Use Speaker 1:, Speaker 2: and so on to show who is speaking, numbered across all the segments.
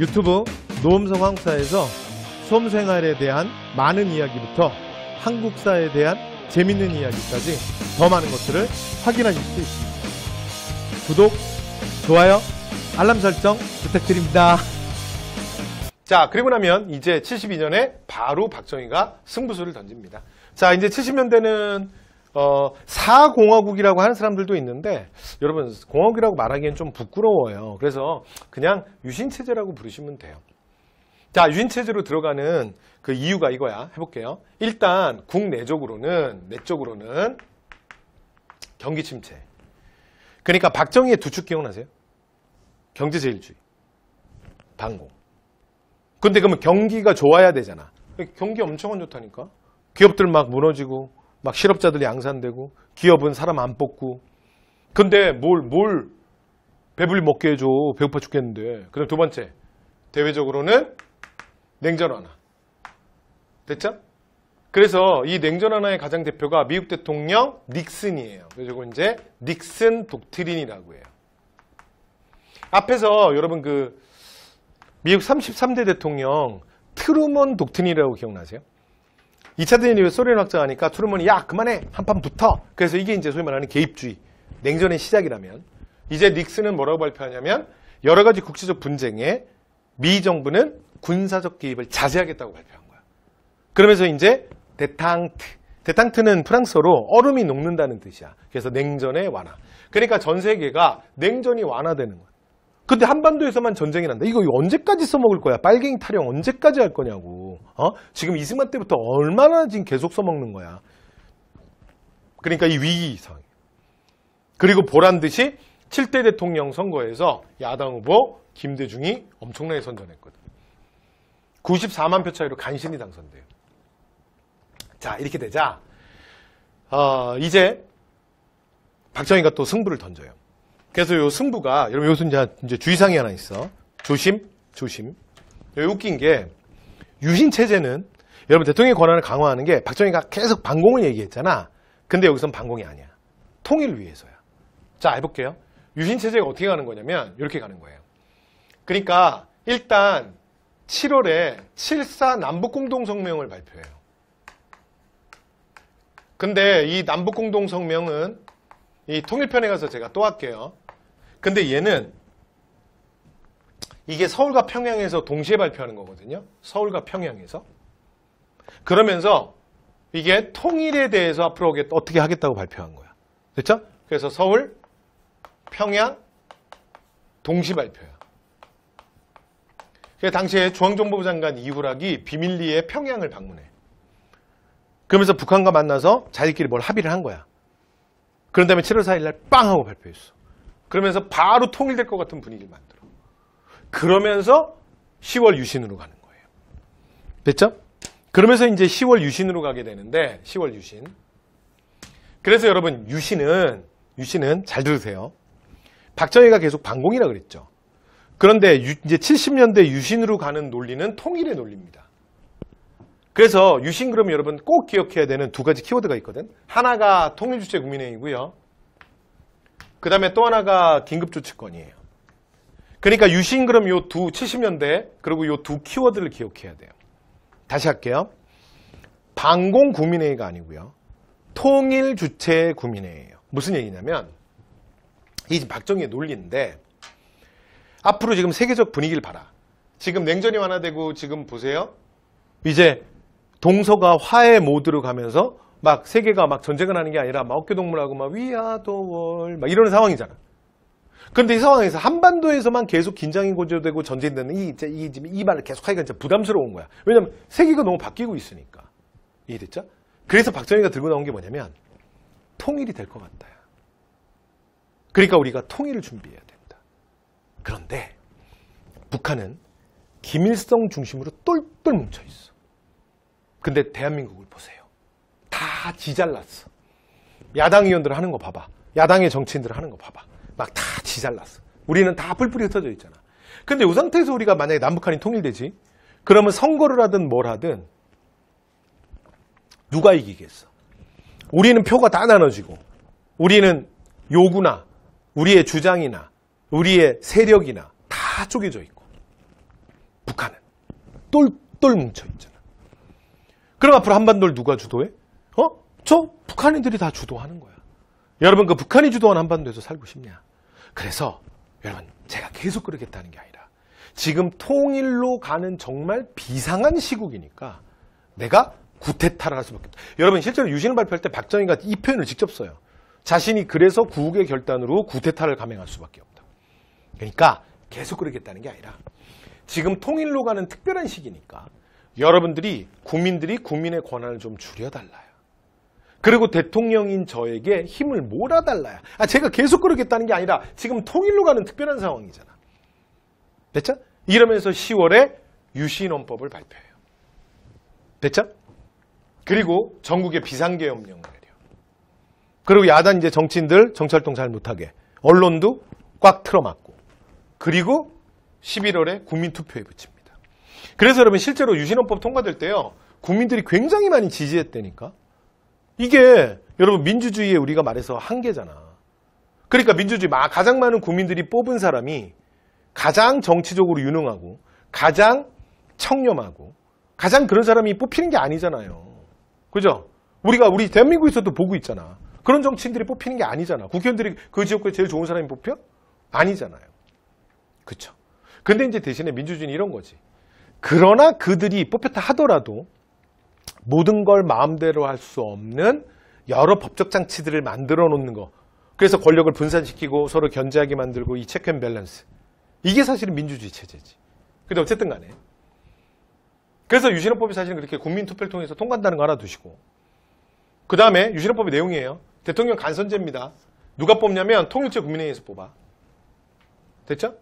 Speaker 1: 유튜브 노음성황사에서 수험생활에 대한 많은 이야기부터 한국사에 대한 재밌는 이야기까지 더 많은 것들을 확인하실 수 있습니다. 구독, 좋아요, 알람 설정 부탁드립니다. 자, 그리고 나면 이제 72년에 바로 박정희가 승부수를 던집니다. 자, 이제 70년대는 어, 사공화국이라고 하는 사람들도 있는데 여러분 공화국이라고 말하기엔 좀 부끄러워요. 그래서 그냥 유신체제라고 부르시면 돼요. 자, 유신체제로 들어가는 그 이유가 이거야. 해볼게요. 일단 국내적으로는 내적으로는 경기 침체. 그러니까 박정희의 두 축 기억나세요? 경제제일주의, 방공 근데 그러면 경기가 좋아야 되잖아. 경기 엄청 안 좋다니까. 기업들 막 무너지고 막 실업자들이 양산되고 기업은 사람 안 뽑고 근데 뭘 뭘 배불리 먹게 해줘 배고파 죽겠는데 그다음 두 번째 대외적으로는 냉전 완화 됐죠? 그래서 이 냉전 완화의 가장 대표가 미국 대통령 닉슨이에요 그래서 이건 이제 닉슨 독트린이라고 해요 앞에서 여러분 그 미국 33대 대통령 트루먼 독트린이라고 기억나세요? 2차 대전이후에 소련 확장하니까 트루먼이 야 그만해 한 판 붙어 그래서 이게 이제 소위 말하는 개입주의 냉전의 시작이라면 이제 닉슨은 뭐라고 발표하냐면 여러 가지 국제적 분쟁에 미 정부는 군사적 개입을 자제하겠다고 발표한 거야 그러면서 이제 데탕트 데탕트는 프랑스어로 얼음이 녹는다는 뜻이야 그래서 냉전의 완화 그러니까 전 세계가 냉전이 완화되는 거야 근데 한반도에서만 전쟁이 난다 이거 언제까지 써먹을 거야 빨갱이 타령 언제까지 할 거냐고 어? 지금 이승만 때부터 얼마나 지금 계속 써먹는 거야. 그러니까 이 위기 이상. 그리고 보란 듯이 7대 대통령 선거에서 야당 후보 김대중이 엄청나게 선전했거든. 94만 표 차이로 간신히 당선돼요. 자 이렇게 되자 어, 이제 박정희가 또 승부를 던져요. 그래서 요 승부가 여러분 여기 이제 주의사항이 하나 있어. 조심 조심. 여기 웃긴 게 유신 체제는 여러분 대통령의 권한을 강화하는 게 박정희가 계속 반공을 얘기했잖아. 근데 여기선 반공이 아니야. 통일을 위해서야. 자, 해볼게요. 유신 체제가 어떻게 가는 거냐면 이렇게 가는 거예요. 그러니까 일단 7월에 7사 남북공동성명을 발표해요. 근데 이 남북공동성명은 이 통일편에 가서 제가 또 할게요. 근데 얘는 이게 서울과 평양에서 동시에 발표하는 거거든요. 서울과 평양에서. 그러면서 이게 통일에 대해서 앞으로 어떻게 하겠다고 발표한 거야. 됐죠? 그래서 서울, 평양, 동시 발표야. 그 당시에 중앙정보부 장관 이후락이 비밀리에 평양을 방문해. 그러면서 북한과 만나서 자기끼리 뭘 합의를 한 거야. 그런 다음에 7월 4일 날빵 하고 발표했어. 그러면서 바로 통일될 것 같은 분위기를 만들어. 그러면서 10월 유신으로 가는 거예요. 됐죠? 그러면서 이제 10월 유신으로 가게 되는데 10월 유신. 그래서 여러분 유신은 유신은 잘 들으세요. 박정희가 계속 반공이라 그랬죠. 그런데 유, 이제 70년대 유신으로 가는 논리는 통일의 논리입니다. 그래서 유신 그러면 여러분 꼭 기억해야 되는 두 가지 키워드가 있거든. 하나가 통일주체 국민회의고요. 그 다음에 또 하나가 긴급조치권이에요. 그러니까 유신 그럼 요두 70년대 그리고 요 두 키워드를 기억해야 돼요. 다시 할게요. 방공 구민회의가 아니고요. 통일 주체 구민회의예요. 무슨 얘기냐면 이 박정희의 논리인데 앞으로 지금 세계적 분위기를 봐라. 지금 냉전이 완화되고 지금 보세요. 이제 동서가 화해 모드로 가면서 막 세계가 막 전쟁을 하는 게 아니라 막어깨동물하고막 위아도월 막 이런 상황이잖아. 그런데 이 상황에서 한반도에서만 계속 긴장이 고조되고 전쟁되는 이, 이 이, 이 말을 계속 하기가 진짜 부담스러운 거야. 왜냐면 하 세계가 너무 바뀌고 있으니까. 이해됐죠? 그래서 박정희가 들고 나온 게 뭐냐면 통일이 될 것 같다. 그러니까 우리가 통일을 준비해야 된다. 그런데 북한은 김일성 중심으로 똘똘 뭉쳐 있어. 근데 대한민국을 보세요. 다 지잘났어. 야당 의원들 하는 거 봐봐. 야당의 정치인들 하는 거 봐봐. 막다 지잘났어. 우리는 다 뿔뿔이 흩어져 있잖아. 근데 이 상태에서 우리가 만약에 남북한이 통일되지 그러면 선거를 하든 뭘 하든 누가 이기겠어? 우리는 표가 다 나눠지고 우리는 요구나 우리의 주장이나 우리의 세력이나 다 쪼개져 있고 북한은 똘똘 뭉쳐 있잖아. 그럼 앞으로 한반도를 누가 주도해? 어? 저 북한인들이 다 주도하는 거야. 여러분 그 북한이 주도한 한반도에서 살고 싶냐? 그래서 여러분 제가 계속 그러겠다는 게 아니라 지금 통일로 가는 정말 비상한 시국이니까 내가 구태타를 할 수밖에 없다. 여러분 실제로 유신을 발표할 때 박정희가 이 표현을 직접 써요. 자신이 그래서 구국의 결단으로 구태타를 감행할 수밖에 없다. 그러니까 계속 그러겠다는 게 아니라 지금 통일로 가는 특별한 시기니까 여러분들이 국민들이 국민의 권한을 좀 줄여달라요. 그리고 대통령인 저에게 힘을 몰아달라야. 아, 제가 계속 그러겠다는 게 아니라 지금 통일로 가는 특별한 상황이잖아. 됐죠? 이러면서 10월에 유신헌법을 발표해요. 됐죠? 그리고 전국의 비상계엄령을 내려. 그리고 야단 이제 정치인들 정찰동 잘 못하게. 언론도 꽉 틀어막고. 그리고 11월에 국민투표에 붙입니다. 그래서 여러분 실제로 유신헌법 통과될 때요. 국민들이 굉장히 많이 지지했다니까. 이게 여러분 민주주의에 우리가 말해서 한계잖아. 그러니까 민주주의 가장 많은 국민들이 뽑은 사람이 가장 정치적으로 유능하고 가장 청렴하고 가장 그런 사람이 뽑히는 게 아니잖아요. 그죠? 우리가 우리 대한민국에서도 보고 있잖아. 그런 정치인들이 뽑히는 게 아니잖아. 국회의원들이 그 지역구에 제일 좋은 사람이 뽑혀? 아니잖아요. 그쵸? 근데 이제 대신에 민주주의는 이런 거지. 그러나 그들이 뽑혔다 하더라도 모든 걸 마음대로 할 수 없는 여러 법적 장치들을 만들어 놓는 거. 그래서 권력을 분산시키고 서로 견제하게 만들고 이 체크 앤 밸런스. 이게 사실은 민주주의 체제지. 근데 어쨌든 간에. 그래서 유신헌법이 사실은 그렇게 국민투표를 통해서 통과한다는 거 알아두시고. 그 다음에 유신헌법의 내용이에요. 대통령 간선제입니다. 누가 뽑냐면 통일체 국민회의에서 뽑아. 됐죠?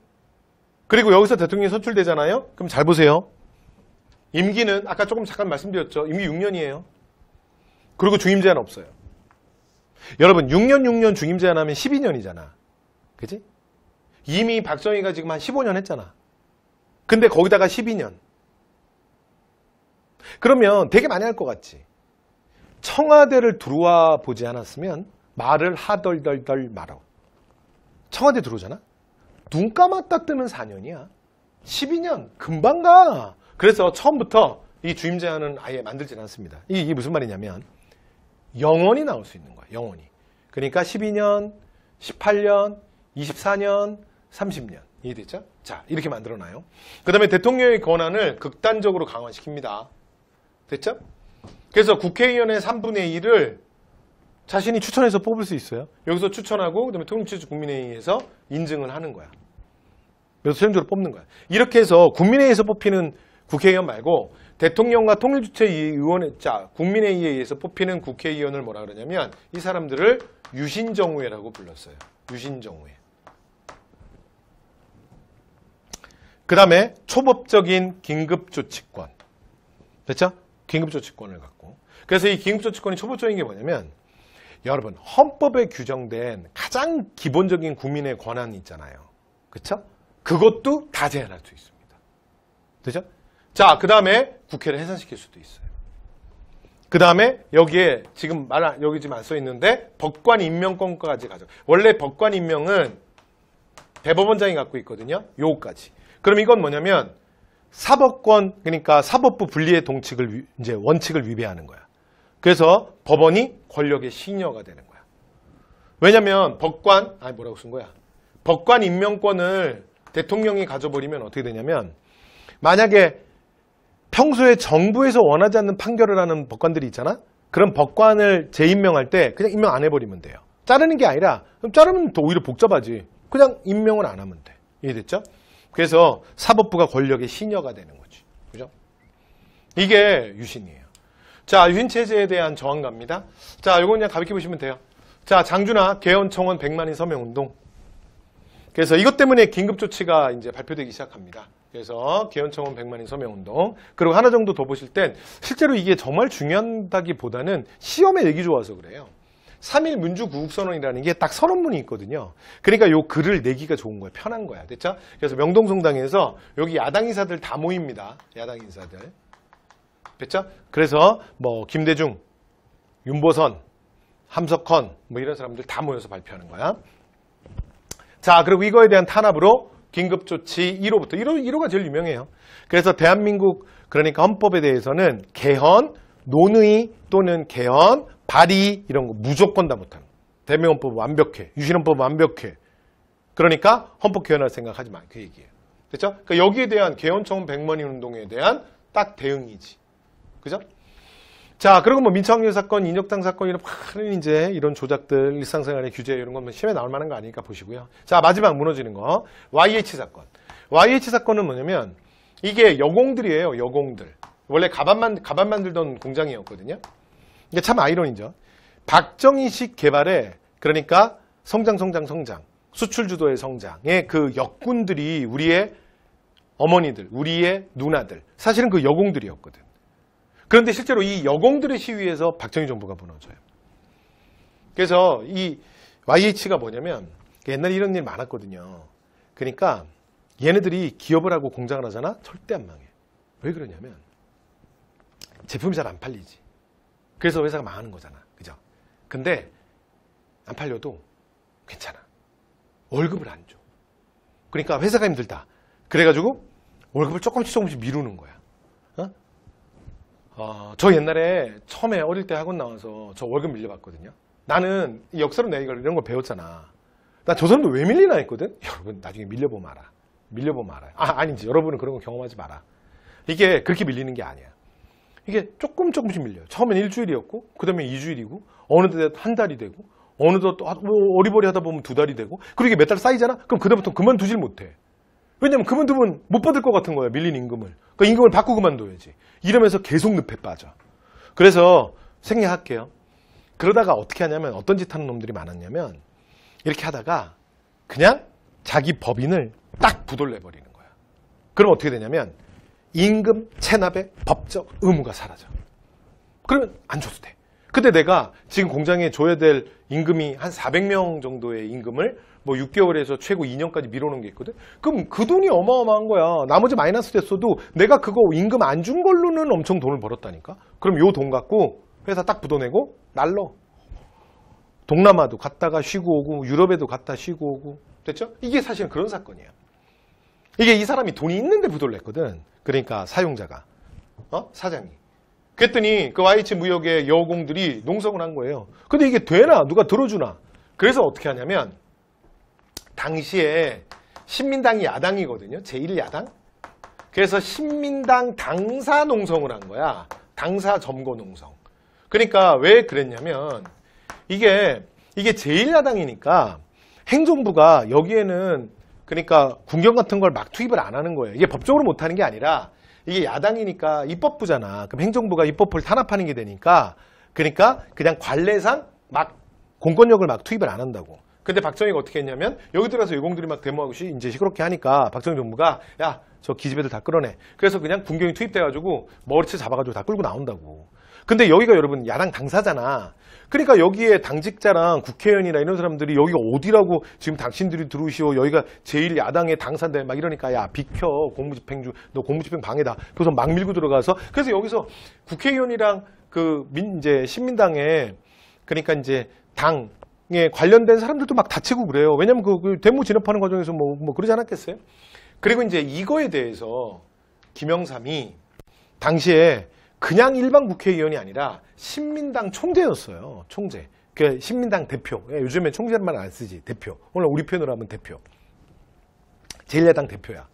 Speaker 1: 그리고 여기서 대통령이 선출되잖아요? 그럼 잘 보세요. 임기는 아까 조금 잠깐 말씀드렸죠. 임기 6년이에요. 그리고 중임 제한 없어요. 여러분 6년 6년 중임 제한하면 12년이잖아. 그치 이미 박정희가 지금 한 15년 했잖아. 근데 거기다가 12년. 그러면 되게 많이 할 것 같지. 청와대를 들어와 보지 않았으면 말을 하덜덜덜 말어. 청와대 들어오잖아. 눈 감았다 뜨는 4년이야. 12년 금방 가. 그래서 처음부터 이 주임 제한은 아예 만들지는 않습니다. 이게 무슨 말이냐면 영원히 나올 수 있는 거예요. 영원히. 그러니까 12년, 18년, 24년, 30년. 이해됐죠? 자, 이렇게 만들어놔요. 그 다음에 대통령의 권한을 극단적으로 강화시킵니다. 됐죠? 그래서 국회의원의 3분의 1을 자신이 추천해서 뽑을 수 있어요. 여기서 추천하고 그다음에 통일체육 국민회의에서 인증을 하는 거야. 그래서 최종적으로 뽑는 거야. 이렇게 해서 국민회의에서 뽑히는 국회의원 말고 대통령과 통일주체의원, 자 국민회의에 의해서 뽑히는 국회의원을 뭐라 그러냐면 이 사람들을 유신정우회라고 불렀어요. 유신정우회. 그 다음에 초법적인 긴급조치권. 됐죠? 긴급조치권을 갖고. 그래서 이 긴급조치권이 초법적인 게 뭐냐면 여러분 헌법에 규정된 가장 기본적인 국민의 권한이 있잖아요. 그렇죠? 그것도 다 제한할 수 있습니다. 되죠? 자, 그 다음에 국회를 해산시킬 수도 있어요. 그 다음에 여기에 지금 말 여기 지금 안 써 있는데 법관 임명권까지 가져. 원래 법관 임명은 대법원장이 갖고 있거든요. 요까지 그럼 이건 뭐냐면 사법권 그러니까 사법부 분리의 동칙을 이제 원칙을 위배하는 거야. 그래서 법원이 권력의 신여가 되는 거야. 왜냐면 법관 아니 뭐라고 쓴 거야. 법관 임명권을 대통령이 가져버리면 어떻게 되냐면 만약에 평소에 정부에서 원하지 않는 판결을 하는 법관들이 있잖아? 그런 법관을 재임명할 때 그냥 임명 안 해버리면 돼요. 자르는 게 아니라 그럼 자르면 더 오히려 복잡하지. 그냥 임명을 안 하면 돼. 이해됐죠? 그래서 사법부가 권력의 시녀가 되는 거지. 그죠? 이게 유신이에요. 자, 유신체제에 대한 저항갑니다. 자, 요건 그냥 가볍게 보시면 돼요. 자, 장준하 개헌청원 100만인 서명운동. 그래서 이것 때문에 긴급조치가 이제 발표되기 시작합니다. 그래서 개연청원 100만인 서명운동 그리고 하나 정도 더 보실 땐 실제로 이게 정말 중요하다기보다는 시험에 내기 좋아서 그래요. 3일 문주구국선언이라는 게 딱 서른 문이 있거든요. 그러니까 요 글을 내기가 좋은 거예요. 편한 거야. 됐죠? 그래서 명동성당에서 여기 야당 인사들 다 모입니다. 야당 인사들. 됐죠? 그래서 뭐 김대중, 윤보선, 함석헌 뭐 이런 사람들 다 모여서 발표하는 거야. 자 그리고 이거에 대한 탄압으로 긴급조치 1호부터 1호, 1호가 제일 유명해요. 그래서 대한민국 그러니까 헌법에 대해서는 개헌, 논의 또는 개헌, 발의 이런 거 무조건 다 못하는 대명헌법 완벽해. 유신헌법 완벽해. 그러니까 헌법 개헌할 생각하지 마. 그 얘기예요. 그렇죠? 그러니까 여기에 대한 개헌 청원 100만인 운동에 대한 딱 대응이지. 그죠? 자, 그리고 뭐 민청유 사건, 인혁당 사건 이런 많은 이제 이런 조작들 일상생활의 규제 이런 것만 시험에 뭐 나올 만한 거 아니니까 보시고요. 자, 마지막 무너지는 거. YH 사건. YH 사건은 뭐냐면 이게 여공들이에요. 여공들. 원래 가방만 가방 만들던 공장이었거든요. 이게 참 아이러니죠. 박정희식 개발에 그러니까 성장 성장 성장 수출 주도의 성장의 그 역군들이 우리의 어머니들, 우리의 누나들 사실은 그 여공들이었거든. 그런데 실제로 이 여공들의 시위에서 박정희 정부가 무너져요. 그래서 이 YH가 뭐냐면 그 옛날에 이런 일 많았거든요. 그러니까 얘네들이 기업을 하고 공장을 하잖아? 절대 안 망해. 왜 그러냐면 제품이 잘 안 팔리지. 그래서 회사가 망하는 거잖아. 그죠? 근데 안 팔려도 괜찮아. 월급을 안 줘. 그러니까 회사가 힘들다. 그래가지고 월급을 조금씩 조금씩 미루는 거야. 어, 저 옛날에 처음에 어릴 때 학원 나와서 저 월급 밀려봤거든요. 나는 역사로 내가 이런 걸 배웠잖아. 나저 사람도 왜 밀리나 했거든? 여러분 나중에 밀려보면 알아. 밀려보면 알아 아, 아니지. 여러분은 그런 거 경험하지 마라. 이게 그렇게 밀리는 게 아니야. 이게 조금 조금씩 밀려요. 처음엔 일주일이었고, 그 다음에 이주일이고, 어느덧 한 달이 되고, 어느덧 또 뭐, 어리버리 하다 보면 두 달이 되고, 그리고 이게 몇 달 쌓이잖아? 그럼 그다음부터 그만두질 못해. 왜냐면 그분들은 못 받을 것 같은 거예요. 밀린 임금을. 그러니까 임금을 받고 그만둬야지. 이러면서 계속 늪에 빠져. 그래서 생략할게요. 그러다가 어떻게 하냐면 어떤 짓 하는 놈들이 많았냐면 이렇게 하다가 그냥 자기 법인을 딱 부돌려버리는 거야. 그럼 어떻게 되냐면 임금 체납의 법적 의무가 사라져. 그러면 안 줘도 돼. 근데 내가 지금 공장에 줘야 될 임금이 한 400명 정도의 임금을 뭐 6개월에서 최고 2년까지 미뤄놓은 게 있거든? 그럼 그 돈이 어마어마한 거야. 나머지 마이너스 됐어도 내가 그거 임금 안 준 걸로는 엄청 돈을 벌었다니까? 그럼 요 돈 갖고 회사 딱 부도내고 날러. 동남아도 갔다가 쉬고 오고 유럽에도 갔다 쉬고 오고 됐죠? 이게 사실은 그런 사건이야. 이게 이 사람이 돈이 있는데 부도를 냈거든. 그러니까 사용자가. 어? 사장이. 그랬더니 그 YH 무역의 여공들이 농성을 한 거예요. 근데 이게 되나? 누가 들어주나? 그래서 어떻게 하냐면 당시에 신민당이 야당이거든요. 제1야당. 그래서 신민당 당사 농성을 한 거야. 당사 점거 농성. 그러니까 왜 그랬냐면 이게 이게 제1야당이니까 행정부가 여기에는 그러니까 군경 같은 걸 막 투입을 안 하는 거예요. 이게 법적으로 못하는 게 아니라 이게 야당이니까 입법부잖아. 그럼 행정부가 입법부를 탄압하는 게 되니까 그러니까 그냥 관례상 막 공권력을 막 투입을 안 한다고. 근데 박정희가 어떻게 했냐면 여기 들어서 유공들이 막 데모하고 시, 이제 시끄럽게 하니까 박정희 정부가 야 저 기집애들 다 끌어내. 그래서 그냥 군경이 투입돼가지고 머리채 잡아가지고 다 끌고 나온다고. 근데 여기가 여러분 야당 당사잖아. 그러니까 여기에 당직자랑 국회의원이나 이런 사람들이 여기가 어디라고 지금 당신들이 들어오시오 여기가 제일 야당의 당사인데 막 이러니까 야 비켜 공무집행 중너 공무집행 방해다 그래서 막 밀고 들어가서 그래서 여기서 국회의원이랑 그민 이제 신민당에 그러니까 이제 당 예, 관련된 사람들도 막 다치고 그래요. 왜냐면 그, 그 데모 진압하는 과정에서 뭐, 뭐 그러지 않았겠어요? 그리고 이제 이거에 대해서 김영삼이 당시에 그냥 일반 국회의원이 아니라 신민당 총재였어요. 총재. 그 신민당 대표. 그러니까 요즘에 총재란 말 안 쓰지. 대표. 오늘 우리 편으로 하면 대표. 제1야당 대표야.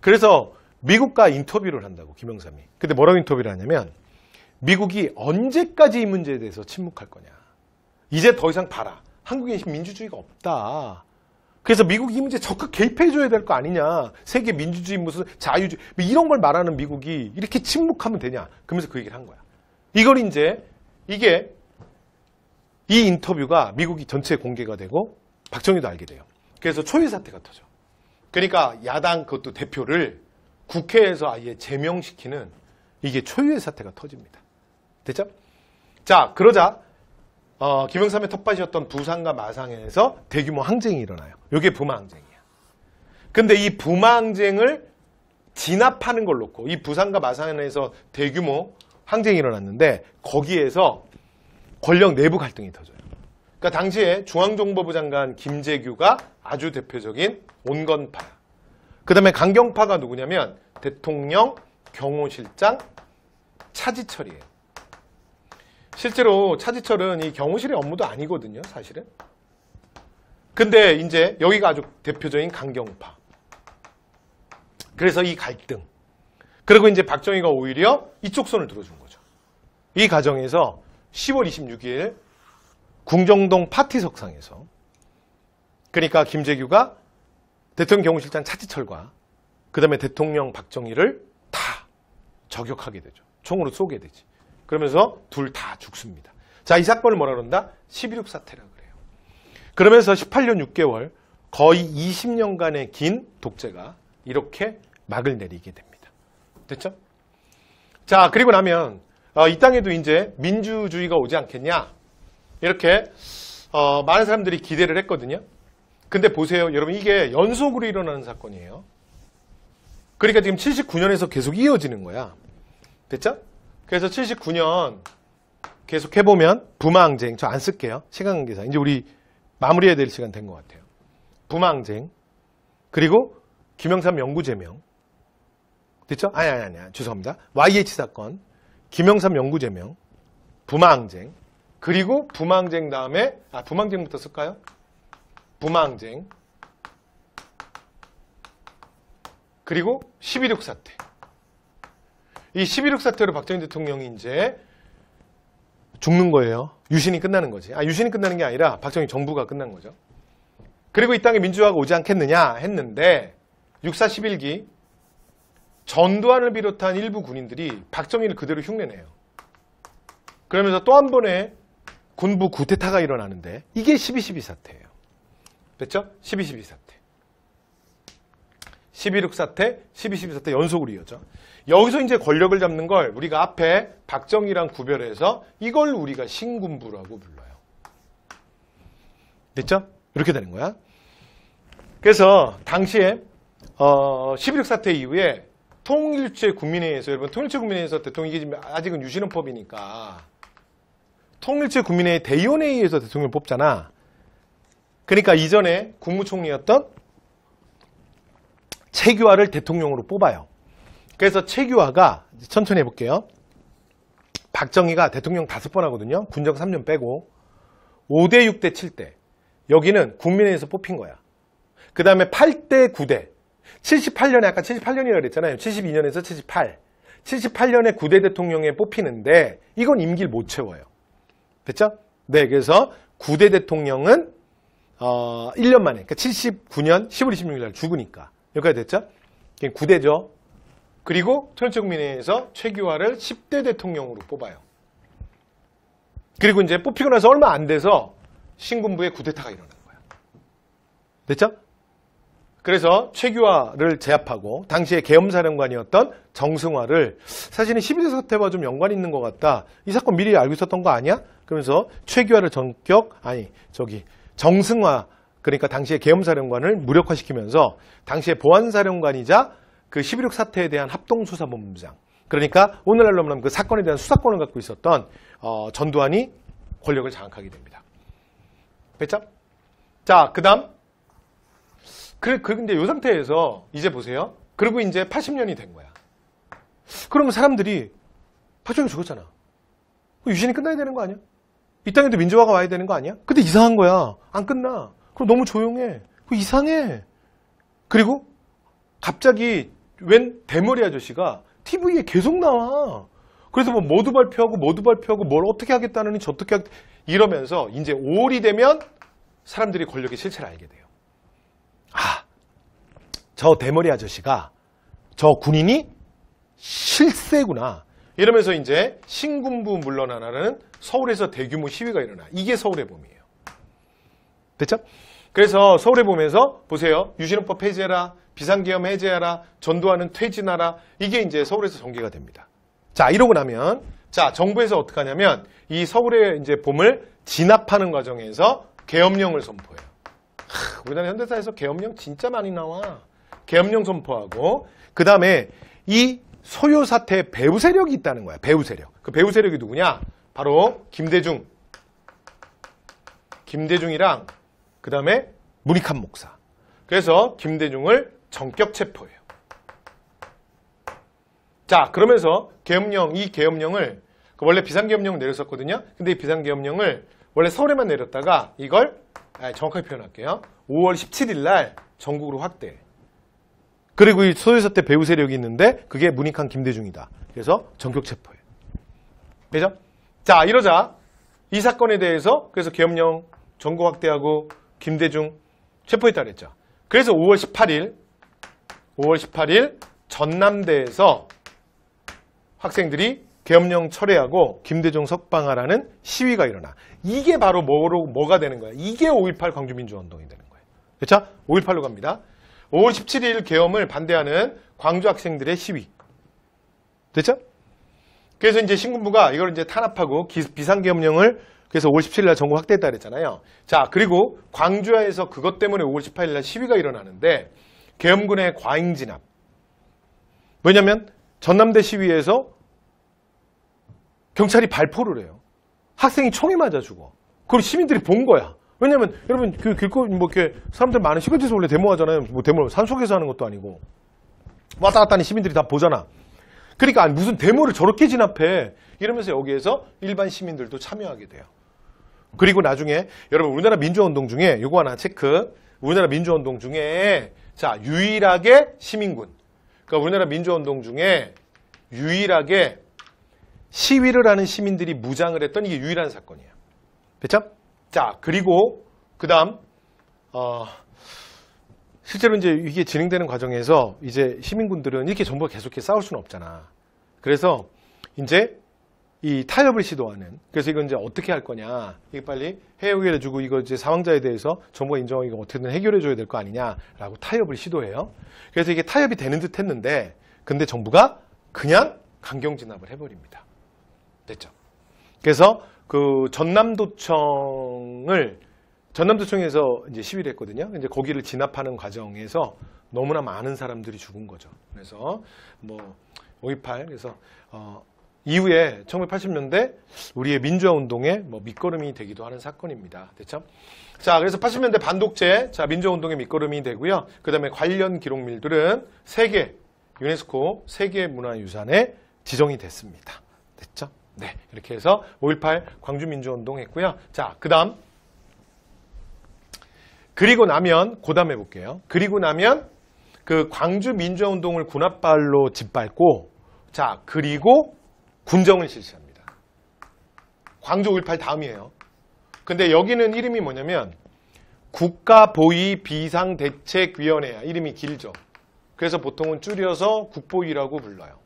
Speaker 1: 그래서 미국과 인터뷰를 한다고 김영삼이. 근데 뭐라고 인터뷰를 하냐면 미국이 언제까지 이 문제에 대해서 침묵할 거냐. 이제 더 이상 봐라. 한국에 민주주의가 없다. 그래서 미국이 이제 적극 개입해줘야 될 거 아니냐. 세계 민주주의 무슨 자유주의 뭐 이런 걸 말하는 미국이 이렇게 침묵하면 되냐. 그러면서 그 얘기를 한 거야. 이걸 이제 이게 이 인터뷰가 미국이 전체 공개가 되고 박정희도 알게 돼요. 그래서 초유 사태가 터져. 그러니까 야당 그것도 대표를 국회에서 아예 제명시키는 이게 초유의 사태가 터집니다. 됐죠? 자, 그러자 어, 김영삼의 텃밭이었던 부산과 마상에서 대규모 항쟁이 일어나요. 이게 부마 항쟁이야. 근데 이 부마 항쟁을 진압하는 걸 놓고 이 부산과 마산에서 대규모 항쟁이 일어났는데 거기에서 권력 내부 갈등이 터져요. 그러니까 당시에 중앙정보부 장관 김재규가 아주 대표적인 온건파. 그 다음에 강경파가 누구냐면 대통령, 경호실장, 차지철이에요. 실제로 차지철은 이 경호실의 업무도 아니거든요, 사실은. 근데 이제 여기가 아주 대표적인 강경파. 그래서 이 갈등. 그리고 이제 박정희가 오히려 이쪽 손을 들어준 거죠. 이 과정에서 10월 26일 궁정동 파티석상에서 그러니까 김재규가 대통령 경호실장 차지철과 그 다음에 대통령 박정희를 다 저격하게 되죠. 총으로 쏘게 되지. 그러면서 둘 다 죽습니다. 자, 이 사건을 뭐라 그런다? 11.6 사태라 그래요. 그러면서 18년 6개월 거의 20년간의 긴 독재가 이렇게 막을 내리게 됩니다. 됐죠? 자, 그리고 나면 어, 이 땅에도 이제 민주주의가 오지 않겠냐? 이렇게 어, 많은 사람들이 기대를 했거든요. 근데 보세요. 여러분 이게 연속으로 일어나는 사건이에요. 그러니까 지금 79년에서 계속 이어지는 거야. 됐죠? 그래서 79년 계속 해보면 부망쟁 저 안 쓸게요. 시간 관계상 이제 우리 마무리해야 될 시간 된 것 같아요. 부망쟁 그리고 김영삼 연구제명 됐죠? 아니 아니 아니 죄송합니다. YH 사건 김영삼 연구제명 부망쟁 그리고 부망쟁 다음에 아 부망쟁부터 쓸까요? 부망쟁 그리고 12.6 사태 이11.6 사태로 박정희 대통령이 이제 죽는 거예요. 유신이 끝나는 거지. 아, 유신이 끝나는 게 아니라 박정희 정부가 끝난 거죠. 그리고 이 땅에 민주화가 오지 않겠느냐 했는데 6 4 11기 전두환을 비롯한 일부 군인들이 박정희를 그대로 흉내내요. 그러면서 또 한 번의 군부 구태타가 일어나는데 이게 12.12 사태예요. 됐죠? 12.12 사태. 12.6 사태, 12.12 사태 연속으로 이어져. 여기서 이제 권력을 잡는 걸 우리가 앞에 박정희랑 구별해서 이걸 우리가 신군부라고 불러요. 됐죠? 이렇게 되는 거야. 그래서 당시에 어, 12.6 사태 이후에 통일체 국민회의에서 여러분 통일체 국민회의에서 대통령 이 지금 아직은 유신헌법이니까 통일체 국민회의 대의원회의에서 대통령 을 뽑잖아. 그러니까 이전에 국무총리였던 최규화를 대통령으로 뽑아요. 그래서 최규화가 천천히 해볼게요. 박정희가 대통령 다섯 번 하거든요. 군정 3년 빼고 5대 6대 7대 여기는 국민의힘에서 뽑힌 거야. 그 다음에 8대 9대 78년에 아까 78년이라고 그랬잖아요. 72년에서 78 78년에 9대 대통령에 뽑히는데 이건 임기를 못 채워요. 됐죠? 네, 그래서 9대 대통령은 어, 1년 만에, 그러니까 79년 10월 26일 날 죽으니까 여기까지 됐죠? 이 9대죠. 그리고 천연국민회에서 최규화를 10대 대통령으로 뽑아요. 그리고 이제 뽑히고 나서 얼마 안 돼서 신군부의 구대타가 일어난 거야. 됐죠? 그래서 최규화를 제압하고 당시에 계엄사령관이었던 정승화를 사실은 12대 사태와 좀 연관이 있는 것 같다. 이 사건 미리 알고 있었던 거 아니야? 그러면서 최규화를 전격 아니 저기 정승화 그러니까 당시에 계엄사령관을 무력화시키면서 당시에 보안사령관이자 그 11.6 사태에 대한 합동수사본부장 그러니까 오늘날로 말하면 그 사건에 대한 수사권을 갖고 있었던 어, 전두환이 권력을 장악하게 됩니다. 됐죠? 자, 그 다음 그 그래, 근데 이 상태에서 이제 보세요. 그리고 이제 80년이 된 거야. 그러면 사람들이 파종이 죽었잖아. 유신이 끝나야 되는 거 아니야? 이 땅에도 민주화가 와야 되는 거 아니야? 근데 이상한 거야. 안 끝나. 그럼 너무 조용해. 그리고 이상해. 그리고 갑자기 웬 대머리 아저씨가 TV에 계속 나와. 그래서 뭐 모두 발표하고 모두 발표하고 뭘 어떻게 하겠다느니 저떻게 하겠다 이러면서 이제 5월이 되면 사람들이 권력의 실체를 알게 돼요. 아, 저 대머리 아저씨가 저 군인이 실세구나. 이러면서 이제 신군부 물러나라는 서울에서 대규모 시위가 일어나. 이게 서울의 봄이에요. 됐죠? 그래서 서울에 보면서 보세요. 유신헌법 폐 해제라, 비상계엄 해제하라, 전두환은 퇴진하라. 이게 이제 서울에서 전개가 됩니다. 자, 이러고 나면 자, 정부에서 어떻게 하냐면 이 서울의 이제 봄을 진압하는 과정에서 계엄령을 선포해요. 하, 우리나라 현대사에서 계엄령 진짜 많이 나와. 계엄령 선포하고 그다음에 이 소요 사태에 배후 세력이 있다는 거야. 배후 세력. 그 배후 세력이 누구냐? 바로 김대중. 김대중이랑 그 다음에 무익한 목사. 그래서 김대중을 정격 체포해요. 자, 그러면서 계엄령, 이 계엄령을 그 원래 비상계엄령 내렸었거든요. 근데 이 비상계엄령을 원래 서울에만 내렸다가 이걸 아, 정확하게 표현할게요. 5월 17일 날 전국으로 확대. 그리고 이소유사때배우 세력이 있는데 그게 무익한 김대중이다. 그래서 전격 체포해요 되죠? 자 이러자 이 사건에 대해서 그래서 계엄령 전국 확대하고 김대중 체포했다 그랬죠. 그래서 5월 18일 5월 18일 전남대에서 학생들이 계엄령 철회하고 김대중 석방하라는 시위가 일어나. 이게 바로 뭐로, 뭐가 되는 거야? 이게 5.18 광주민주화운동이 되는 거예요. 그렇죠? 5.18로 갑니다. 5월 17일 계엄을 반대하는 광주 학생들의 시위. 됐죠? 그래서 이제 신군부가 이걸 이제 탄압하고 비상계엄령을 그래서 5월 17일 날 전국 확대했다 그랬잖아요. 자, 그리고 광주에서 그것 때문에 5월 18일 날 시위가 일어나는데 계엄군의 과잉 진압. 왜냐면 전남대 시위에서 경찰이 발포를 해요. 학생이 총에 맞아 죽어. 그걸 시민들이 본 거야. 왜냐면 여러분 그길거뭐 이렇게 사람들 많은 시골에서 원래 데모하잖아요. 뭐 데모 산속에서 하는 것도 아니고 왔다 갔다 하는 시민들이 다 보잖아. 그러니까 아, 무슨 데모를 저렇게 진압해 이러면서 여기에서 일반 시민들도 참여하게 돼요. 그리고 나중에 여러분 우리나라 민주화운동 중에 이거 하나 체크 우리나라 민주화운동 중에 자 유일하게 시민군 그러니까 우리나라 민주화운동 중에 유일하게 시위를 하는 시민들이 무장을 했던 이게 유일한 사건이에요. 됐죠자 그리고 그 다음 어, 실제로 이제 이게 진행되는 과정에서 이제 시민군들은 이렇게 정부가 계속 해서 싸울 수는 없잖아. 그래서 이제 이 타협을 시도하는 그래서 이건 이제 어떻게 할 거냐 이게 빨리 해외를 주고 이거 이제 사망자에 대해서 정부가 인정하기가 어떻게든 해결해 줘야 될 거 아니냐라고 타협을 시도해요 그래서 이게 타협이 되는 듯 했는데 근데 정부가 그냥 강경 진압을 해버립니다 됐죠 그래서 그 전남도청을 전남도청에서 이제 시위를 했거든요. 이제 거기를 진압하는 과정에서 너무나 많은 사람들이 죽은 거죠. 그래서 뭐5.18 그래서 어 이후에 1980년대 우리의 민주화 운동의 뭐 밑거름이 되기도 하는 사건입니다. 됐죠? 자, 그래서 80년대 반독재, 자 민주화 운동의 밑거름이 되고요. 그다음에 관련 기록물들은 세계 유네스코 세계 문화유산에 지정이 됐습니다. 됐죠? 네, 이렇게 해서 5.18 광주민주화 운동 했고요. 자, 그다음 그리고 나면 고담해 볼게요. 그리고 나면 그 광주 민주화운동을 군합발로 짓밟고 자 그리고 군정을 실시합니다. 광주 5.18 다음이에요. 근데 여기는 이름이 뭐냐면 국가보위 비상대책위원회야. 이름이 길죠. 그래서 보통은 줄여서 국보위라고 불러요.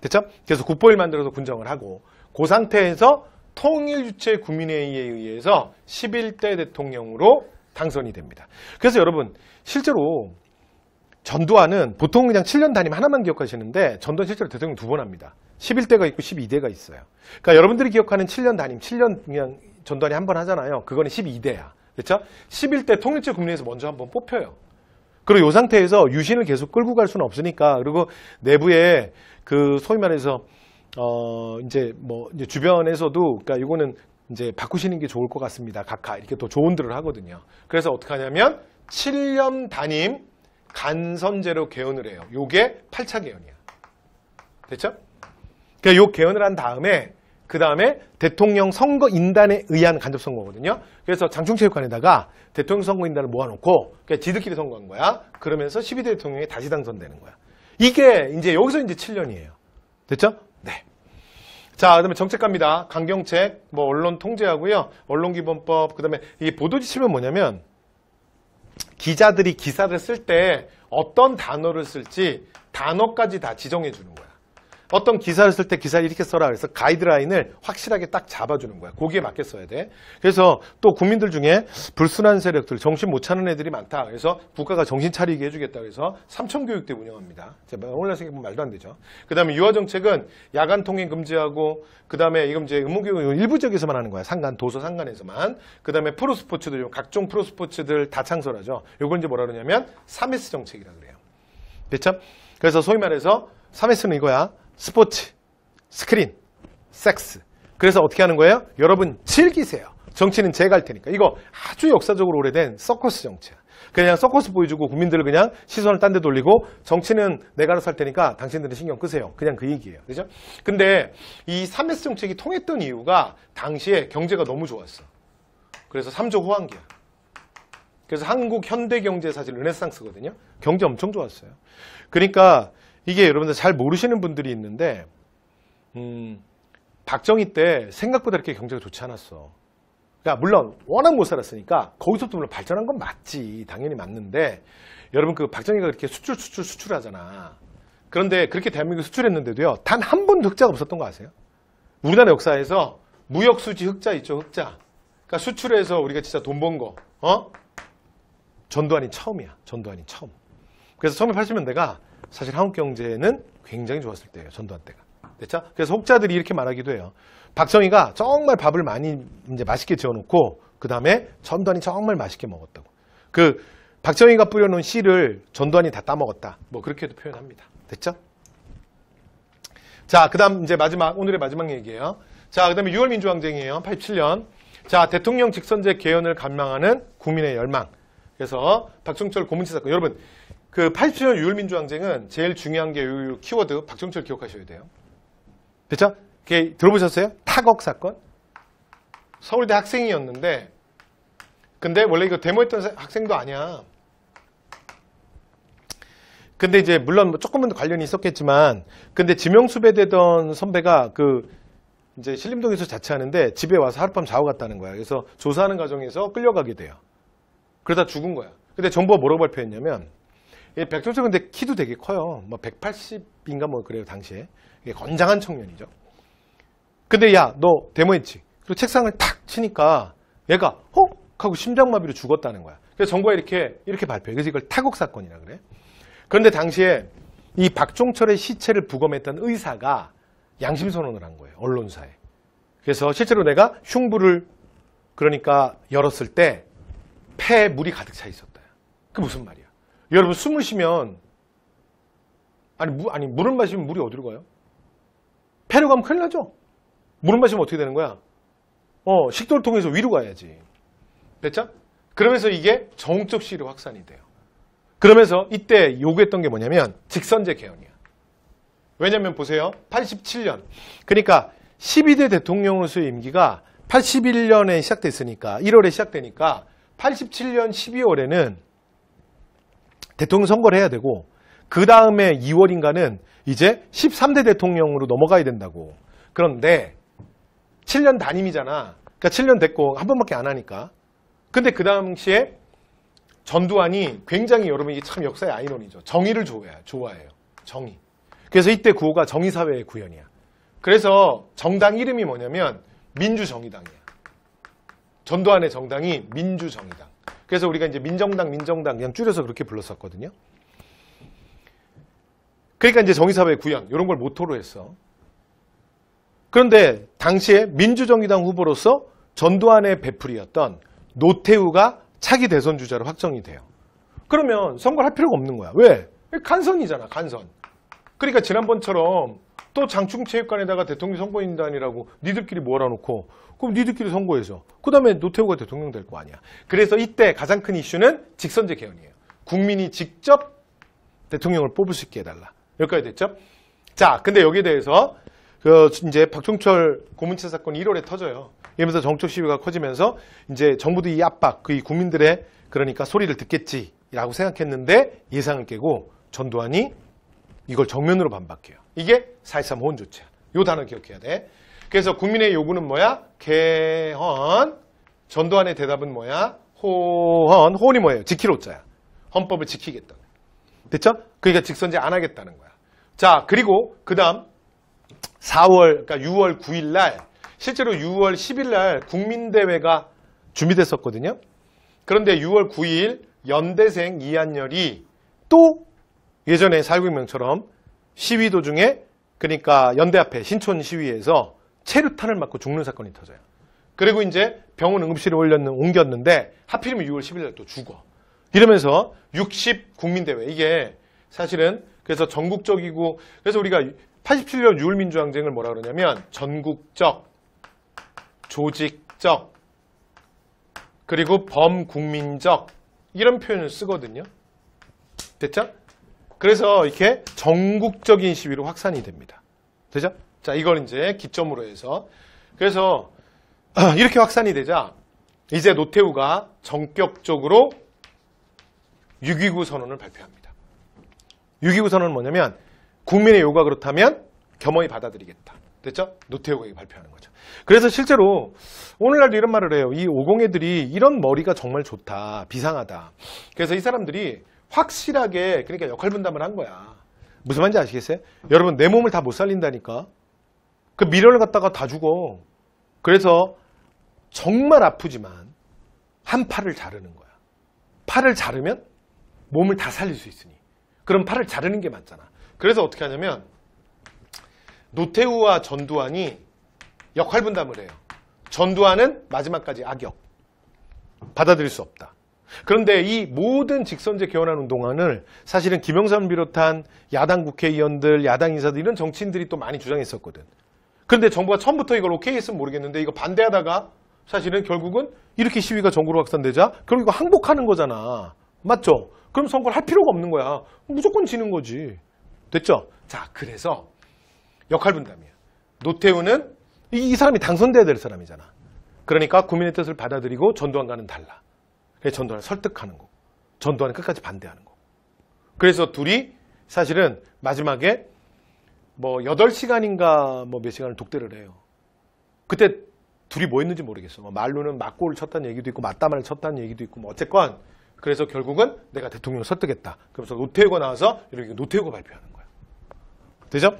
Speaker 1: 됐죠? 그래서 국보위를 만들어서 군정을 하고 그 상태에서 통일주체 국민회의에 의해서 11대 대통령으로 당선이 됩니다. 그래서 여러분 실제로 전두환은 보통 그냥 7년 단면 하나만 기억하시는데 전두환 실제로 대통령 두 번 합니다. 11대가 있고 12대가 있어요. 그러니까 여러분들이 기억하는 7년 단임, 7년 그냥 전두환이 한 번 하잖아요. 그거는 12대야. 그렇죠? 11대 통일체 국민에서 먼저 한 번 뽑혀요. 그리고 요 상태에서 유신을 계속 끌고 갈 수는 없으니까 그리고 내부에 그 소위 말해서 어 이제 뭐 이제 주변에서도 그러니까 이거는 이제 바꾸시는 게 좋을 것 같습니다. 각하 이렇게 또 조언들을 하거든요. 그래서 어떻게 하냐면 7년 단임 간선제로 개헌을 해요. 요게 8차 개헌이야. 됐죠? 그러니까 요 개헌을 한 다음에 그 다음에 대통령 선거 인단에 의한 간접 선거거든요. 그래서 장충체육관에다가 대통령 선거 인단을 모아놓고 그냥 그러니까 지들끼리 선거한 거야. 그러면서 12대 대통령이 다시 당선되는 거야. 이게 이제 여기서 이제 7년이에요. 됐죠? 네. 자, 그다음에 정책 갑니다. 강경책, 뭐 언론 통제하고요. 언론기본법, 그다음에 이게 보도지침은 뭐냐면 기자들이 기사를 쓸 때 어떤 단어를 쓸지 단어까지 다 지정해 주는 거야. 어떤 기사를 쓸 때 기사를 이렇게 써라 그래서 가이드라인을 확실하게 딱 잡아주는 거야. 거기에 맞게 써야 돼. 그래서 또 국민들 중에 불순한 세력들, 정신 못 차는 애들이 많다. 그래서 국가가 정신 차리게 해주겠다. 그래서 삼천교육대 운영합니다. 오늘날 생각해보면 말도 안 되죠. 그 다음에 유아정책은 야간 통행 금지하고 그 다음에 이건 이제 의무교육은 일부적에서만 하는 거야. 상간, 도서 상간에서만. 그 다음에 프로스포츠들, 각종 프로스포츠들 다 창설하죠. 요걸 이제 뭐라 그러냐면 3S 정책이라 그래요. 그렇죠? 그래서 소위 말해서 3S는 이거야. 스포츠, 스크린, 섹스. 그래서 어떻게 하는 거예요? 여러분 즐기세요. 정치는 제가 할 테니까. 이거 아주 역사적으로 오래된 서커스 정치야. 그냥 서커스 보여주고 국민들을 그냥 시선을 딴 데 돌리고 정치는 내가 알아서 할 테니까 당신들은 신경 끄세요. 그냥 그 얘기예요. 그죠? 근데 이 3S 정책이 통했던 이유가 당시에 경제가 너무 좋았어. 그래서 3조 후한기야 그래서 한국 현대 경제 사실 르네상스거든요. 경제 엄청 좋았어요. 그러니까 이게 여러분들 잘 모르시는 분들이 있는데 음, 박정희 때 생각보다 이렇게 경제가 좋지 않았어. 그러니까 물론 워낙 못 살았으니까 거기서부터 물론 발전한 건 맞지. 당연히 맞는데 여러분 그 박정희가 그렇게 수출 수출 수출하잖아. 그런데 그렇게 대한민국 수출했는데도요. 단 한 번도 흑자가 없었던 거 아세요? 우리나라 역사에서 무역 수지 흑자 있죠. 흑자. 그러니까 수출해서 우리가 진짜 돈 번 거. 어? 전두환이 처음이야. 전두환이 처음. 그래서 처음에 80년대가 사실 한국 경제는 굉장히 좋았을 때예요. 전두환 때가. 됐죠? 그래서 혹자들이 이렇게 말하기도 해요. 박정희가 정말 밥을 많이 이제 맛있게 지어놓고 그 다음에 전두환이 정말 맛있게 먹었다고. 그 박정희가 뿌려놓은 씨를 전두환이 다 따먹었다. 뭐 그렇게도 표현합니다. 됐죠? 자, 그 다음 이제 마지막, 오늘의 마지막 얘기예요. 자, 그 다음에 6월 민주항쟁이에요. 87년. 자, 대통령 직선제 개헌을 감망하는 국민의 열망. 그래서 박종철 고문치 사건. 여러분, 그 87년 유일민주항쟁은 제일 중요한 게 키워드 박종철 기억하셔야 돼요. 그렇죠? 그게 들어보셨어요? 타걱 사건? 서울대 학생이었는데 근데 원래 이거 데모했던 학생도 아니야. 근데 이제 물론 뭐 조금은 관련이 있었겠지만 근데 지명수배되던 선배가 그 이제 신림동에서 자취하는데 집에 와서 하룻밤 자고 갔다는 거야. 그래서 조사하는 과정에서 끌려가게 돼요. 그러다 죽은 거야. 근데 정부가 뭐라고 발표했냐면 예, 백종철 근데 키도 되게 커요. 뭐 180인가 뭐 그래요 당시에. 예, 건장한 청년이죠. 근데 야너 데모했지. 그리고 책상을 탁 치니까 얘가 혹 하고 심장마비로 죽었다는 거야. 그래서 정부가 이렇게 이렇게 발표해. 그래서 이걸 타국 사건이라 그래. 그런데 당시에 이 박종철의 시체를 부검했던 의사가 양심 선언을 한 거예요. 언론사에. 그래서 실제로 내가 흉부를 그러니까 열었을 때 폐에 물이 가득 차 있었다. 그 무슨 말이야? 여러분 숨을 쉬면 아니, 무, 아니 물을 마시면 물이 어디로 가요? 폐로 가면 큰일 나죠? 물을 마시면 어떻게 되는 거야? 어, 식도를 통해서 위로 가야지. 됐죠? 그러면서 이게 정적 시로 확산이 돼요. 그러면서 이때 요구했던 게 뭐냐면 직선제 개헌이야. 왜냐면 보세요. 87년. 그러니까 12대 대통령으로서의 임기가 81년에 시작됐으니까 1월에 시작되니까 87년 12월에는 대통령 선거를 해야 되고 그 다음에 2월인가는 이제 13대 대통령으로 넘어가야 된다고. 그런데 7년 단임이잖아. 그러니까 7년 됐고 한 번밖에 안 하니까. 근데 그 당시에 전두환이 굉장히 여러분 이게 참 역사의 아이러니죠. 정의를 좋아해요. 좋아해요. 정의. 그래서 이때 구호가 정의사회의 구현이야. 그래서 정당 이름이 뭐냐면 민주정의당이야. 전두환의 정당이 민주정의당. 그래서 우리가 이제 민정당, 민정당 그냥 줄여서 그렇게 불렀었거든요. 그러니까 이제 정의사회 구현 이런 걸 모토로 했어. 그런데 당시에 민주정의당 후보로서 전두환의 베풀이었던 노태우가 차기 대선 주자로 확정이 돼요. 그러면 선거를 할 필요가 없는 거야. 왜? 간선이잖아, 간선. 그러니까 지난번처럼 또 장충체육관에다가 대통령 선거인단이라고 니들끼리 몰아놓고 그럼 니들끼리 선거해서 그 다음에 노태우가 대통령 될 거 아니야. 그래서 이때 가장 큰 이슈는 직선제 개헌이에요. 국민이 직접 대통령을 뽑을 수 있게 해달라. 여기까지 됐죠? 자, 근데 여기에 대해서 그 이제 박종철 고문채 사건 1월에 터져요. 이러면서 정책 시위가 커지면서 이제 정부도 이 압박, 그 이 국민들의 그러니까 소리를 듣겠지라고 생각했는데 예상을 깨고 전두환이 이걸 정면으로 반박해요. 이게 4.13 호원조치야. 요 단어 기억해야 돼. 그래서 국민의 요구는 뭐야? 개헌. 전두환의 대답은 뭐야? 호헌. 호헌이 뭐예요? 지키로자야. 헌법을 지키겠다. 됐죠? 그러니까 직선제 안 하겠다는 거야. 자, 그리고 그 다음 4월, 그러니까 6월 9일 날 실제로 6월 10일 날 국민대회가 준비됐었거든요. 그런데 6월 9일 연대생 이한열이 또 예전에 살구명처럼 시위 도중에 그러니까 연대 앞에 신촌 시위에서 체류탄을 맞고 죽는 사건이 터져요. 그리고 이제 병원 응급실에 올렸는, 옮겼는데 하필이면 6월 10일 날또 죽어. 이러면서 60 국민대회 이게 사실은 그래서 전국적이고 그래서 우리가 87년 유월민주항쟁을 뭐라 그러냐면 전국적, 조직적, 그리고 범국민적 이런 표현을 쓰거든요. 됐죠? 그래서 이렇게 전국적인 시위로 확산이 됩니다. 되죠? 자, 이걸 이제 기점으로 해서 그래서 아, 이렇게 확산이 되자 이제 노태우가 전격적으로 6.29 선언을 발표합니다. 6.29 선언은 뭐냐면 국민의 요구가 그렇다면 겸허히 받아들이겠다. 됐죠? 노태우가 발표하는 거죠. 그래서 실제로 오늘날도 이런 말을 해요. 이 오공애들이 이런 머리가 정말 좋다. 비상하다. 그래서 이 사람들이 확실하게 그러니까 역할 분담을 한 거야. 무슨 말인지 아시겠어요? 여러분 내 몸을 다 못 살린다니까. 그 미련을 갖다가 다 죽어. 그래서 정말 아프지만 한 팔을 자르는 거야. 팔을 자르면 몸을 다 살릴 수 있으니. 그럼 팔을 자르는 게 맞잖아. 그래서 어떻게 하냐면 노태우와 전두환이 역할 분담을 해요. 전두환은 마지막까지 악역. 받아들일 수 없다. 그런데 이 모든 직선제 개헌안 운동안을 사실은 김영삼 을 비롯한 야당 국회의원들, 야당 인사들 이런 정치인들이 또 많이 주장했었거든. 그런데 정부가 처음부터 이걸 오케이 했으면 모르겠는데 이거 반대하다가 사실은 결국은 이렇게 시위가 전국으로 확산되자 그럼 이거 항복하는 거잖아. 맞죠? 그럼 선거를 할 필요가 없는 거야. 무조건 지는 거지. 됐죠? 자, 그래서 역할 분담이야. 노태우는 이, 이 사람이 당선돼야 될 사람이잖아. 그러니까 국민의 뜻을 받아들이고 전두환과는 달라. 그래서 전두환을 설득하는 거. 전두환은 끝까지 반대하는 거. 그래서 둘이 사실은 마지막에 뭐 8시간인가 뭐 몇 시간을 독대를 해요. 그때 둘이 뭐 했는지 모르겠어. 뭐 말로는 맞고를 쳤다는 얘기도 있고 맞다말을 쳤다는 얘기도 있고 뭐 어쨌건 그래서 결국은 내가 대통령을 설득했다. 그러면서 노태우가 나와서 이렇게 노태우가 발표하는 거야. 되죠?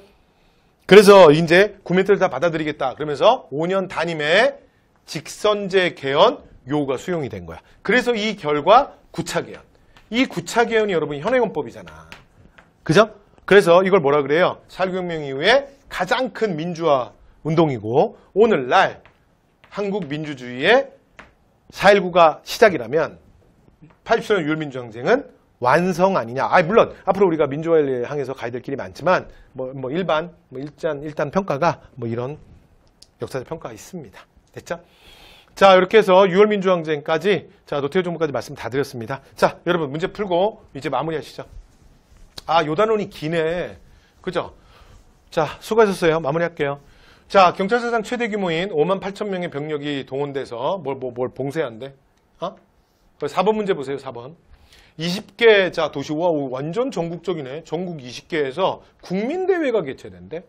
Speaker 1: 그래서 이제 구민들을다 받아들이겠다. 그러면서 5년 단임에 직선제 개헌 요구가 수용이 된 거야. 그래서 이 결과 구차개헌. 이 구차개헌이 여러분 현행헌법이잖아. 그죠? 그래서 이걸 뭐라 그래요? 4 6혁명 이후에 가장 큰 민주화 운동이고 오늘날 한국 민주주의의 4.19가 시작이라면 80년 유일민주항쟁은 완성 아니냐. 아, 물론 앞으로 우리가 민주화를 향해서 가야 될 길이 많지만 뭐, 뭐 일반, 뭐 일단, 일단 평가가 뭐 이런 역사적 평가가 있습니다. 됐죠? 자 이렇게 해서 6월 민주항쟁까지 자 노태우 정부까지 말씀 다 드렸습니다. 자 여러분 문제 풀고 이제 마무리하시죠. 아 요단원이 기네. 그죠? 자 수고하셨어요. 마무리할게요. 자 경찰서상 최대 규모인 5만 8천 명의 병력이 동원돼서 뭘, 뭐, 뭘, 뭘 봉쇄한대. 어? 4번 그 문제 보세요. 4번. 20개 자 도시와 완전 전국적이네. 전국 20개에서 국민대회가 개최된대.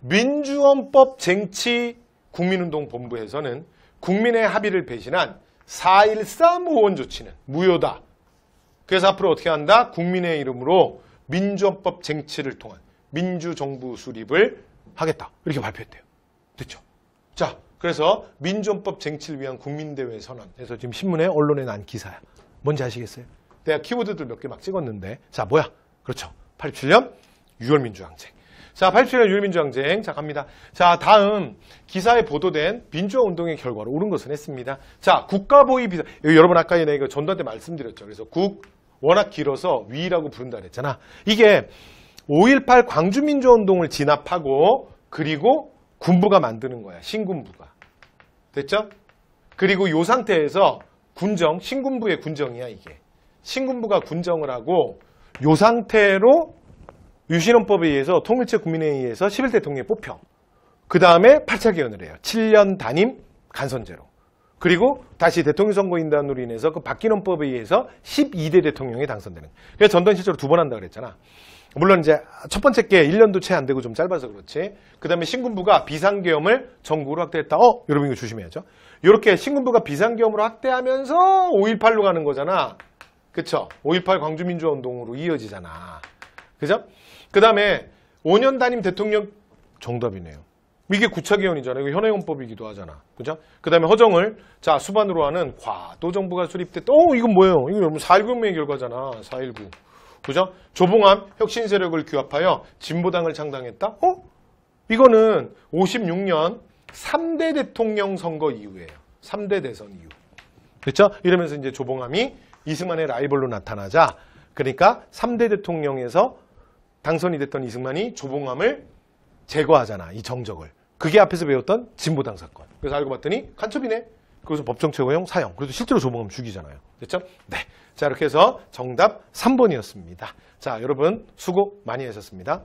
Speaker 1: 민주헌법 쟁취 국민운동본부에서는 국민의 합의를 배신한 4.13 의원 조치는 무효다. 그래서 앞으로 어떻게 한다? 국민의 이름으로 민주헌법 쟁취를 통한 민주정부 수립을 하겠다. 이렇게 발표했대요. 됐죠? 자, 그래서 민주헌법 쟁취를 위한 국민대회 선언. 그래서 지금 신문에 언론에 난 기사야. 뭔지 아시겠어요? 내가 키워드들 몇 개 막 찍었는데 자 뭐야? 그렇죠. 87년 6월 민주항쟁. 자, 87년 유일민주항쟁. 자, 갑니다. 자, 다음 기사에 보도된 민주화운동의 결과로 옳은 것은 했습니다. 자, 국가보위 비상 여러분 아까 전에 이거 전때 말씀드렸죠. 그래서 국, 워낙 길어서 위라고 부른다 그랬잖아. 이게 5.18 광주민주화운동을 진압하고 그리고 군부가 만드는 거야. 신군부가. 됐죠? 그리고 이 상태에서 군정, 신군부의 군정이야 이게. 신군부가 군정을 하고 이 상태로 유신헌법에 의해서 통일체 국민에의해서 11대 통령에 뽑혀. 그 다음에 8차 개헌을 해요. 7년 단임 간선제로. 그리고 다시 대통령 선거인단으로 인해서 그 바뀐 헌법에 의해서 12대 대통령이 당선되는. 그래서 전두환 실제로 두 번 한다 고 그랬잖아. 물론 이제 첫 번째 게 1년도 채 안 되고 좀 짧아서 그렇지. 그 다음에 신군부가 비상계엄을 전국으로 확대했다. 어? 여러분 이거 조심해야죠. 이렇게 신군부가 비상계엄으로 확대하면서 5.18로 가는 거잖아. 그쵸? 5.18 광주민주화운동으로 이어지잖아. 그죠? 그 다음에 5년 단임 대통령 정답이네요. 이게 구차개헌이잖아요. 이거 현행헌법이기도 하잖아. 그죠? 그 다음에 허정을 자 수반으로 하는 과도 정부가 수립됐다. 어 이건 뭐예요? 이거 4.19명의 결과잖아. 4.19. 그죠? 조봉암 혁신세력을 규합하여 진보당을 창당했다? 어? 이거는 56년 3대 대통령 선거 이후에요. 3대 대선 이후. 그렇죠? 이러면서 이제 조봉암이 이승만의 라이벌로 나타나자 그러니까 3대 대통령에서 당선이 됐던 이승만이 조봉암을 제거하잖아. 이 정적을. 그게 앞에서 배웠던 진보당 사건. 그래서 알고 봤더니 간첩이네. 그래서 법정최고형 사형. 그래서 실제로 조봉암 죽이잖아요. 됐죠? 네. 자 이렇게 해서 정답 3번이었습니다. 자 여러분 수고 많이 하셨습니다.